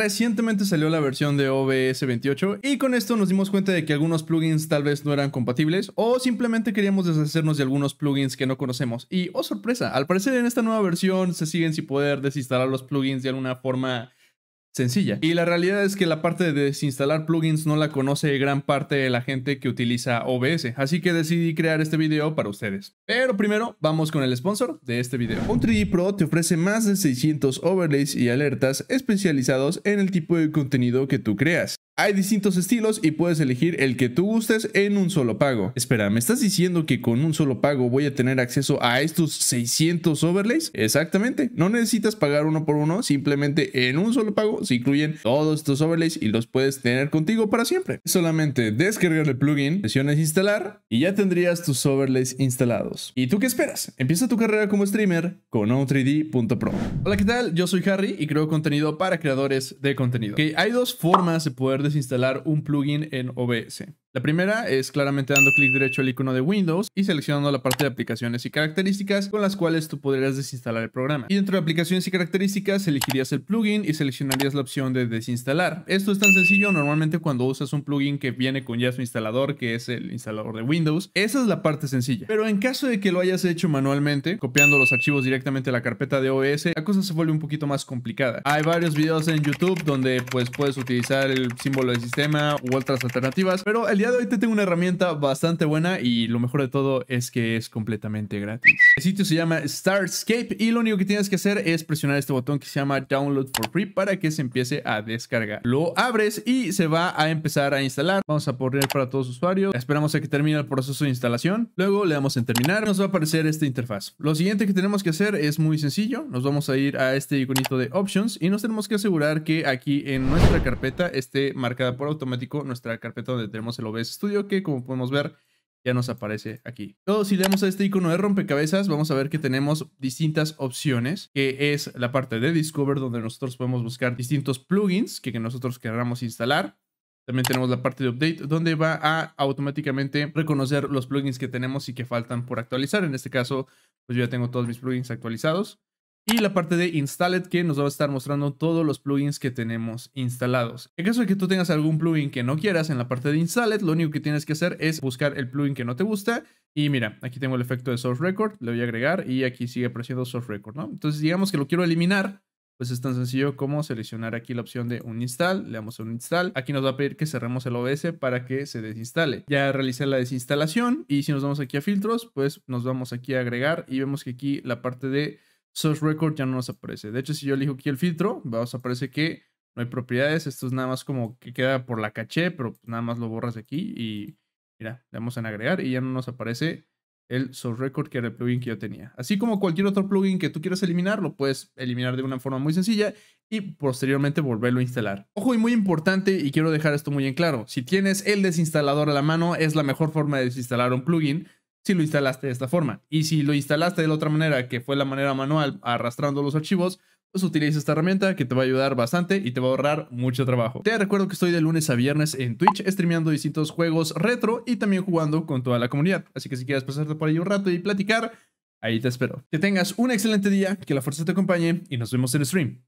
Recientemente salió la versión de OBS 28 y con esto nos dimos cuenta de que algunos plugins tal vez no eran compatibles o simplemente queríamos deshacernos de algunos plugins que no conocemos. Y oh sorpresa, al parecer en esta nueva versión se siguen sin poder desinstalar los plugins de alguna forma sencilla. Y la realidad es que la parte de desinstalar plugins no la conoce gran parte de la gente que utiliza OBS, así que decidí crear este video para ustedes. Pero primero vamos con el sponsor de este video. Un 3 d Pro te ofrece más de 600 overlays y alertas especializados en el tipo de contenido que tú creas. Hay distintos estilos y puedes elegir el que tú gustes en un solo pago. Espera, ¿me estás diciendo que con un solo pago voy a tener acceso a estos 600 overlays? Exactamente, no necesitas pagar uno por uno, simplemente en un solo pago se incluyen todos estos overlays y los puedes tener contigo para siempre. Solamente descargar el plugin, presiones instalar y ya tendrías tus overlays instalados. ¿Y tú qué esperas? Empieza tu carrera como streamer con o3d.pro. Hola, ¿qué tal? Yo soy Harry y creo contenido para creadores de contenido. Okay, hay dos formas de poder instalar un plugin en OBS. La primera es claramente dando clic derecho al icono de Windows y seleccionando la parte de aplicaciones y características con las cuales tú podrías desinstalar el programa. Y dentro de aplicaciones y características elegirías el plugin y seleccionarías la opción de desinstalar. Esto es tan sencillo normalmente cuando usas un plugin que viene con ya su instalador, que es el instalador de Windows. Esa es la parte sencilla. Pero en caso de que lo hayas hecho manualmente, copiando los archivos directamente a la carpeta de OS, la cosa se vuelve un poquito más complicada. Hay varios videos en YouTube donde pues puedes utilizar el símbolo del sistema u otras alternativas, pero el el día de hoy te tengo una herramienta bastante buena y lo mejor de todo es que es completamente gratis. El sitio se llama Starscape y lo único que tienes que hacer es presionar este botón que se llama Download for Free para que se empiece a descargar. Lo abres y se va a empezar a instalar. Vamos a poner para todos los usuarios. Esperamos a que termine el proceso de instalación. Luego le damos en terminar. Nos va a aparecer esta interfaz. Lo siguiente que tenemos que hacer es muy sencillo. Nos vamos a ir a este iconito de Options y nos tenemos que asegurar que aquí en nuestra carpeta esté marcada por automático nuestra carpeta donde tenemos el estudio que como podemos ver ya nos aparece aquí. Todo si le damos a este icono de rompecabezas, vamos a ver que tenemos distintas opciones, que es la parte de Discover, donde nosotros podemos buscar distintos plugins que, que nosotros queramos instalar. También tenemos la parte de update, donde va a automáticamente reconocer los plugins que tenemos y que faltan por actualizar. En este caso, pues yo ya tengo todos mis plugins actualizados y la parte de Install It que nos va a estar mostrando todos los plugins que tenemos instalados. En caso de que tú tengas algún plugin que no quieras en la parte de Install It, lo único que tienes que hacer es buscar el plugin que no te gusta y mira, aquí tengo el efecto de soft Record, le voy a agregar y aquí sigue apareciendo soft Record, ¿no? Entonces digamos que lo quiero eliminar, pues es tan sencillo como seleccionar aquí la opción de un install, le damos un install, aquí nos va a pedir que cerremos el OBS para que se desinstale. Ya realicé la desinstalación y si nos vamos aquí a filtros, pues nos vamos aquí a agregar y vemos que aquí la parte de source record ya no nos aparece. De hecho, si yo elijo aquí el filtro, vamos, aparece que no hay propiedades. Esto es nada más como que queda por la caché, pero pues, nada más lo borras aquí y mira, le damos en agregar y ya no nos aparece el source record que era el plugin que yo tenía. Así como cualquier otro plugin que tú quieras eliminar, lo puedes eliminar de una forma muy sencilla y posteriormente volverlo a instalar. Ojo y muy importante y quiero dejar esto muy en claro, si tienes el desinstalador a la mano es la mejor forma de desinstalar un plugin si lo instalaste de esta forma. Y si lo instalaste de la otra manera, que fue la manera manual, arrastrando los archivos, pues utiliza esta herramienta que te va a ayudar bastante y te va a ahorrar mucho trabajo. Te recuerdo que estoy de lunes a viernes en Twitch streameando distintos juegos retro y también jugando con toda la comunidad. Así que si quieres pasarte por ahí un rato y platicar, ahí te espero. Que tengas un excelente día, que la fuerza te acompañe y nos vemos en stream.